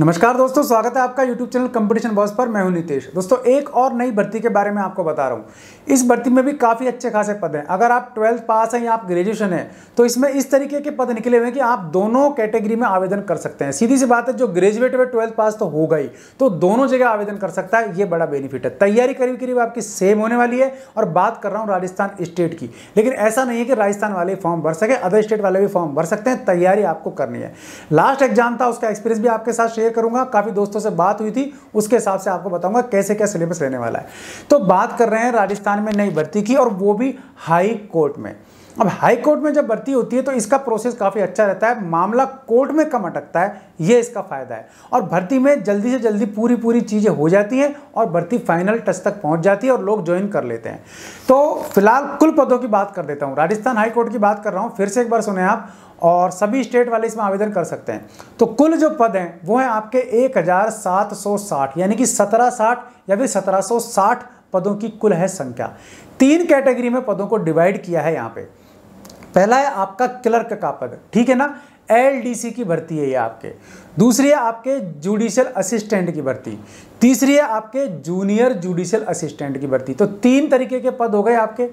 नमस्कार दोस्तों स्वागत है आपका YouTube चैनल कंपटीशन बॉस पर मैं हूं नीतीश दोस्तों एक और नई भर्ती के बारे में आपको बता रहा हूं इस भर्ती में भी काफ़ी अच्छे खासे पद हैं अगर आप ट्वेल्थ पास हैं या आप ग्रेजुएशन हैं तो इसमें इस तरीके के पद निकले हुए हैं कि आप दोनों कैटेगरी में आवेदन कर सकते हैं सीधी सी बात है जो ग्रेजुएट हुए ट्वेल्थ पास तो होगा ही तो दोनों जगह आवेदन कर सकता है ये बड़ा बेनिफिट है तैयारी करीब करीब आपकी सेम होने वाली है और बात कर रहा हूँ राजस्थान स्टेट की लेकिन ऐसा नहीं है कि राजस्थान वाले फॉर्म भर सके अदर स्टेट वाले भी फॉर्म भर सकते हैं तैयारी आपको करनी है लास्ट एग्जाम था उसका एक्सपीरियंस भी आपके साथ शेयर शेयर करूंगा काफ़ी दोस्तों से बात हुई थी उसके हिसाब से आपको बताऊंगा कैसे क्या सिलेबस रहने वाला है तो बात कर रहे हैं राजस्थान में नई भर्ती की और वो भी हाई कोर्ट में अब हाई कोर्ट में जब भर्ती होती है तो इसका प्रोसेस काफ़ी अच्छा रहता है मामला कोर्ट में कम अटकता है ये इसका फायदा है और भर्ती में जल्दी से जल्दी पूरी पूरी चीज़ें हो जाती हैं और भर्ती फाइनल टच तक पहुंच जाती है और लोग ज्वाइन कर लेते हैं तो फिलहाल कुल पदों की बात कर देता हूं राजस्थान हाईकोर्ट की बात कर रहा हूं फिर से एक बार सुने आप और सभी स्टेट वाले इसमें आवेदन कर सकते हैं तो कुल जो पद हैं वो हैं आपके 1760 यानी कि 1760 या फिर 1760 पदों की कुल है संख्या तीन कैटेगरी में पदों को डिवाइड किया है यहाँ पे पहला है आपका क्लर्क का पद ठीक है ना एलडीसी की भर्ती है ये आपके दूसरी है आपके जुडिशियल असिस्टेंट की भर्ती तीसरी है आपके जूनियर जुडिशियल असिस्टेंट की भर्ती तो तीन तरीके के पद हो गए आपके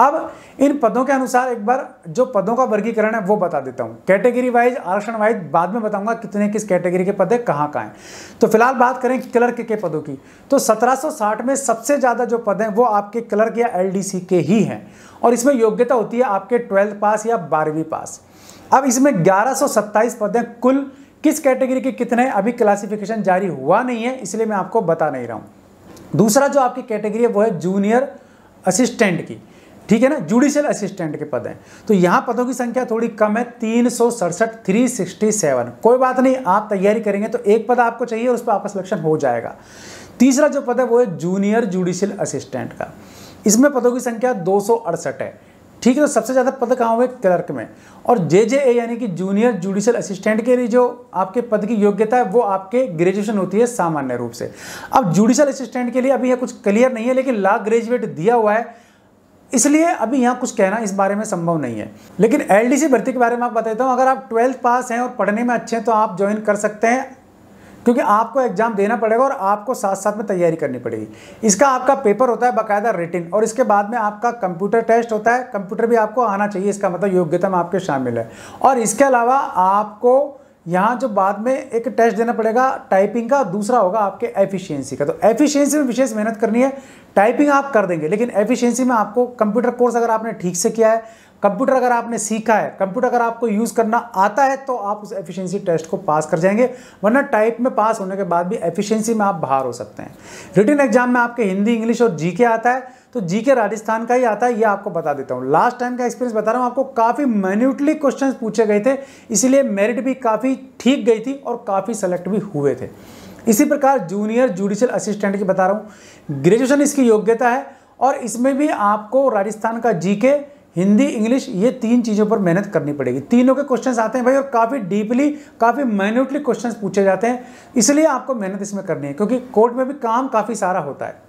अब इन पदों के अनुसार एक बार जो पदों का वर्गीकरण है वो बता देता हूँ कैटेगरी वाइज आरक्षण वाइज बाद में बताऊंगा कितने किस कैटेगरी के पद है कहाँ कहाँ हैं तो फिलहाल बात करें क्लर्क के पदों की तो 1760 में सबसे ज़्यादा जो पद हैं वो आपके क्लर्क या एलडीसी के ही हैं और इसमें योग्यता होती है आपके ट्वेल्थ पास या बारहवीं पास अब इसमें ग्यारह पद हैं कुल किस कैटेगरी के कितने हैं अभी क्लासिफिकेशन जारी हुआ नहीं है इसलिए मैं आपको बता नहीं रहा हूँ दूसरा जो आपकी कैटेगरी है वो है जूनियर असिस्टेंट की ठीक है ना जुडिशियल असिस्टेंट के पद हैं तो यहाँ पदों की संख्या थोड़ी कम है तीन सौ सड़सठ थ्री सिक्सटी सेवन कोई बात नहीं आप तैयारी करेंगे तो एक पद आपको चाहिए और उस पर आपका सिलेक्शन हो जाएगा तीसरा जो पद है वो है जूनियर जुडिशियल असिस्टेंट का इसमें पदों की संख्या दो है ठीक है तो सबसे ज़्यादा पद कहाँ हुए क्लर्क में और जे जे ए यानी कि जूनियर जुडिशियल असिस्टेंट के लिए जो आपके पद की योग्यता है वो आपके ग्रेजुएशन होती है सामान्य रूप से अब जुडिशियल असिस्टेंट के लिए अभी यह कुछ क्लियर नहीं है लेकिन ला ग्रेजुएट दिया हुआ है इसलिए अभी यहाँ कुछ कहना इस बारे में संभव नहीं है लेकिन एल भर्ती के बारे में आप बता देता हूँ अगर आप ट्वेल्थ पास हैं और पढ़ने में अच्छे हैं तो आप ज्वाइन कर सकते हैं क्योंकि आपको एग्जाम देना पड़ेगा और आपको साथ साथ में तैयारी करनी पड़ेगी इसका आपका पेपर होता है बाकायदा रिटिन और इसके बाद में आपका कंप्यूटर टेस्ट होता है कंप्यूटर भी आपको आना चाहिए इसका मतलब योग्यता में आपके शामिल है और इसके अलावा आपको यहाँ जो बाद में एक टेस्ट देना पड़ेगा टाइपिंग का दूसरा होगा आपके एफिशिएंसी का तो एफिशिएंसी में विशेष मेहनत करनी है टाइपिंग आप कर देंगे लेकिन एफिशिएंसी में आपको कंप्यूटर कोर्स अगर आपने ठीक से किया है कंप्यूटर अगर आपने सीखा है कंप्यूटर अगर आपको यूज़ करना आता है तो आप उस एफिशिएंसी टेस्ट को पास कर जाएंगे वरना टाइप में पास होने के बाद भी एफिशिएंसी में आप बाहर हो सकते हैं रिटर्न एग्जाम में आपके हिंदी इंग्लिश और जीके आता है तो जी के राजस्थान का ही आता है ये आपको बता देता हूँ लास्ट टाइम का एक्सपीरियंस बता रहा हूँ आपको काफ़ी माइन्यूटली क्वेश्चन पूछे गए थे इसीलिए मेरिट भी काफ़ी ठीक गई थी और काफ़ी सेलेक्ट भी हुए थे इसी प्रकार जूनियर जुडिशल असिस्टेंट की बता रहा हूँ ग्रेजुएशन इसकी योग्यता है और इसमें भी आपको राजस्थान का जी हिंदी इंग्लिश ये तीन चीज़ों पर मेहनत करनी पड़ेगी तीनों के क्वेश्चंस आते हैं भाई और काफ़ी डीपली काफ़ी माइन्यूटली क्वेश्चंस पूछे जाते हैं इसलिए आपको मेहनत इसमें करनी है क्योंकि कोर्ट में भी काम काफ़ी सारा होता है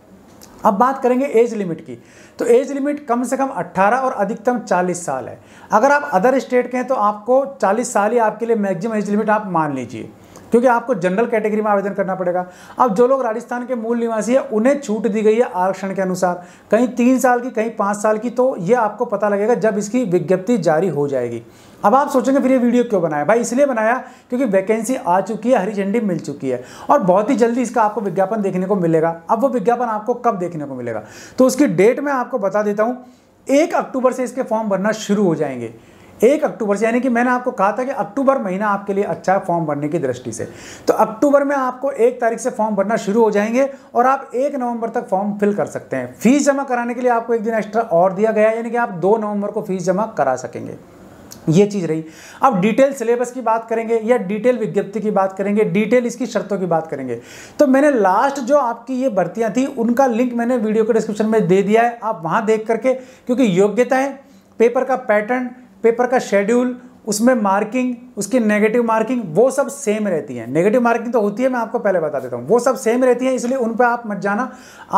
अब बात करेंगे एज लिमिट की तो एज लिमिट कम से कम 18 और अधिकतम 40 साल है अगर आप अदर स्टेट के हैं तो आपको 40 साल ही आपके लिए मैक्सिमम एज लिमिट आप मान लीजिए क्योंकि आपको जनरल कैटेगरी में आवेदन करना पड़ेगा अब जो लोग राजस्थान के मूल निवासी है उन्हें छूट दी गई है आरक्षण के अनुसार कहीं तीन साल की कहीं पाँच साल की तो ये आपको पता लगेगा जब इसकी विज्ञप्ति जारी हो जाएगी अब आप सोचेंगे फिर ये वीडियो क्यों बनाया भाई इसलिए बनाया क्योंकि वैकेंसी आ चुकी है हरी झंडी मिल चुकी है और बहुत ही जल्दी इसका आपको विज्ञापन देखने को मिलेगा अब वो विज्ञापन आपको कब देखने को मिलेगा तो उसकी डेट मैं आपको बता देता हूँ एक अक्टूबर से इसके फॉर्म भरना शुरू हो जाएंगे एक अक्टूबर से यानी कि मैंने आपको कहा था कि अक्टूबर महीना आपके लिए अच्छा है फॉर्म भरने की दृष्टि से तो अक्टूबर में आपको एक तारीख से फॉर्म भरना शुरू हो जाएंगे और आप एक नवंबर तक फॉर्म फिल कर सकते हैं फीस जमा कराने के लिए आपको एक दिन एक्स्ट्रा और दिया गया यानी कि आप दो नवंबर को फीस जमा करा सकेंगे ये चीज़ रही अब डिटेल सिलेबस की बात करेंगे या डिटेल विज्ञप्ति की बात करेंगे डिटेल इसकी शर्तों की बात करेंगे तो मैंने लास्ट जो आपकी ये भर्तियां थी उनका लिंक मैंने वीडियो के डिस्क्रिप्शन में दे दिया है आप वहाँ देख करके क्योंकि है पेपर का पैटर्न पेपर का शेड्यूल उसमें मार्किंग उसकी नेगेटिव मार्किंग वो सब सेम रहती है नेगेटिव मार्किंग तो होती है मैं आपको पहले बता देता हूँ वो सब सेम रहती है इसलिए उन पर आप मत जाना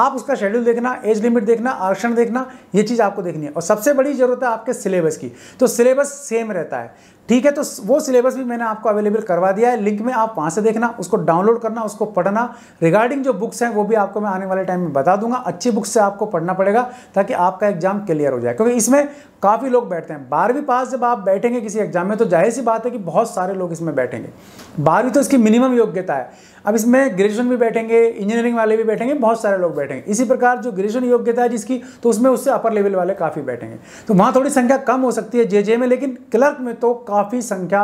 आप उसका शेड्यूल देखना एज लिमिट देखना आरक्षण देखना ये चीज़ आपको देखनी है और सबसे बड़ी ज़रूरत है आपके सिलेबस की तो सिलेबस सेम रहता है ठीक है तो वो सिलेबस भी मैंने आपको अवेलेबल करवा दिया है लिंक में आप वहाँ से देखना उसको डाउनलोड करना उसको पढ़ना रिगार्डिंग जो बुक्स हैं वो भी आपको मैं आने वाले टाइम में बता दूंगा अच्छी बुक्स से आपको पढ़ना पड़ेगा ताकि आपका एग्जाम क्लियर हो जाए क्योंकि इसमें काफ़ी लोग बैठते हैं बारहवीं पास जब आप बैठेंगे किसी एग्जाम में तो जाहिर सी बात है कि बहुत सारे लोग इसमें बैठेंगे बारहवीं तो इसकी मिनिमम योग्यता है अब इसमें ग्रेजुएशन भी बैठेंगे इंजीनियरिंग वाले भी बैठेंगे बहुत सारे लोग बैठेंगे इसी प्रकार जो ग्रेजुएशन योग्यता है जिसकी तो उसमें उससे अपर लेवल वाले काफ़ी बैठेंगे तो वहाँ थोड़ी संख्या कम हो सकती है जे में लेकिन क्लर्क में तो काफ़ी संख्या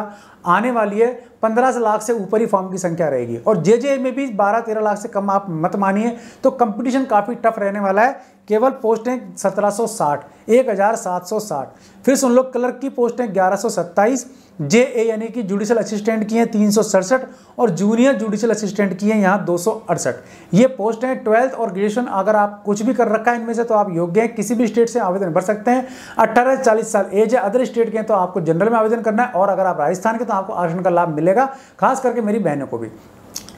आने वाली है पंद्रह लाख से ऊपर ही फॉर्म की संख्या रहेगी और जे जे में भी बारह तेरह लाख से कम आप मत मानिए तो कंपटीशन काफ़ी टफ रहने वाला है केवल पोस्टें सत्रह सौ फिर सुन लो क्लर्क की पोस्टें ग्यारह जे ए यानी कि जुडिशल असिस्टेंट की हैं तीन और जूनियर जुडिशल असिस्टेंट की हैं यहाँ दो ये पोस्ट हैं ट्वेल्थ और ग्रेजुएशन अगर आप कुछ भी कर रखा है इनमें से तो आप योग्य हैं किसी भी स्टेट से आवेदन भर सकते हैं से चालीस साल एज है अदर स्टेट के हैं तो आपको जनरल में आवेदन करना है और अगर आप राजस्थान के तो आपको आरक्षण का लाभ मिलेगा मिलेगा खास करके मेरी बहनों को भी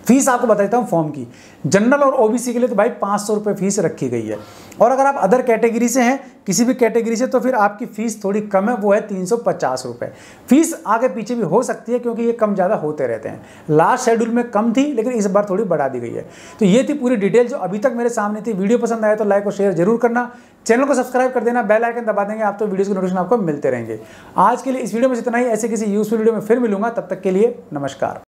फीस आपको बता देता हूँ फॉर्म की जनरल और ओबीसी के लिए तो भाई पाँच सौ रुपये फीस रखी गई है और अगर आप अदर कैटेगरी से हैं किसी भी कैटेगरी से तो फिर आपकी फ़ीस थोड़ी कम है वो है तीन सौ पचास रुपये फीस आगे पीछे भी हो सकती है क्योंकि ये कम ज़्यादा होते रहते हैं लास्ट शेड्यूल में कम थी लेकिन इस बार थोड़ी बढ़ा दी गई है तो ये थी पूरी डिटेल जो अभी तक मेरे सामने थी वीडियो पसंद आया तो लाइक और शेयर जरूर करना चैनल को सब्सक्राइब कर देना बेल आइकन दबा देंगे आप तो वीडियोस के नोटिफिकेशन आपको मिलते रहेंगे आज के लिए इस वीडियो में इतना ही ऐसे किसी यूजफुल वीडियो में फिर मिलूंगा तब तक के लिए नमस्कार